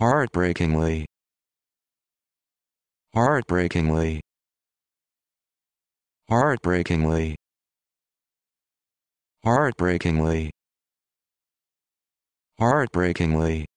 heartbreakingly heartbreakingly heartbreakingly heartbreakingly heartbreakingly